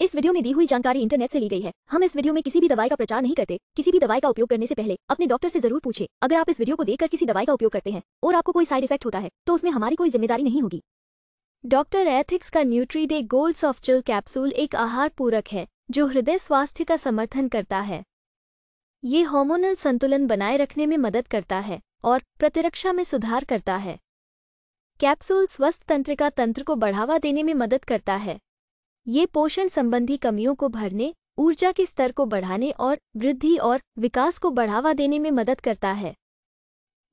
इस वीडियो में दी हुई जानकारी इंटरनेट से ली गई है हम इस वीडियो में किसी भी दवाई का प्रचार नहीं करते किसी भी दवाई का उपयोग करने से पहले अपने डॉक्टर से जरूर पूछे अगर आप इस वीडियो को देखकर किसी दवाई का उपयोग करते हैं और आपको कोई साइड इफेक्ट होता है तो उसमें हमारी कोई जिम्मेदारी नहीं होगी डॉक्टर एथिक्स का nutri day gold soft chill capsule एक आहार पूरक है जो हृदय स्वास्थ्य का समर्थन करता है ये हार्मोनल संतुलन बनाए रखने में मदद करता है और प्रतिरक्षा में सुधार करता है कैप्सूल स्वस्थ तंत्रिका तंत्र को बढ़ावा देने में मदद करता है ये पोषण संबंधी कमियों को भरने ऊर्जा के स्तर को बढ़ाने और वृद्धि और विकास को बढ़ावा देने में मदद करता है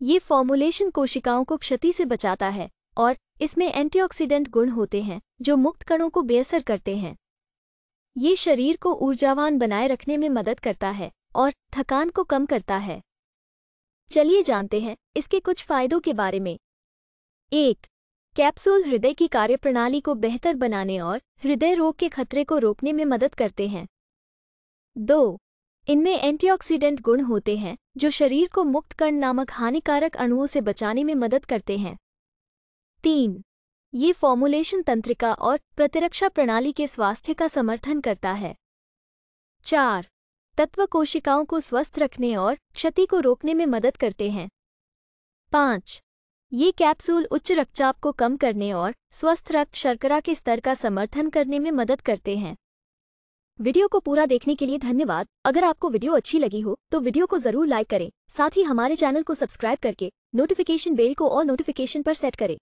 ये फॉर्मुलेशन कोशिकाओं को क्षति से बचाता है और इसमें एंटीऑक्सीडेंट गुण होते हैं जो मुक्त कणों को बेअसर करते हैं ये शरीर को ऊर्जावान बनाए रखने में मदद करता है और थकान को कम करता है चलिए जानते हैं इसके कुछ फायदों के बारे में एक कैप्सूल हृदय की कार्यप्रणाली को बेहतर बनाने और हृदय रोग के खतरे को रोकने में मदद करते हैं दो इनमें एंटीऑक्सीडेंट गुण होते हैं जो शरीर को मुक्त कर्ण नामक हानिकारक अणुओं से बचाने में मदद करते हैं तीन ये फॉर्मुलेशन तंत्रिका और प्रतिरक्षा प्रणाली के स्वास्थ्य का समर्थन करता है चार तत्व कोशिकाओं को स्वस्थ रखने और क्षति को रोकने में मदद करते हैं पाँच ये कैप्सूल उच्च रक्तचाप को कम करने और स्वस्थ रक्त शर्करा के स्तर का समर्थन करने में मदद करते हैं वीडियो को पूरा देखने के लिए धन्यवाद अगर आपको वीडियो अच्छी लगी हो तो वीडियो को जरूर लाइक करें साथ ही हमारे चैनल को सब्सक्राइब करके नोटिफिकेशन बेल को और नोटिफिकेशन पर सेट करें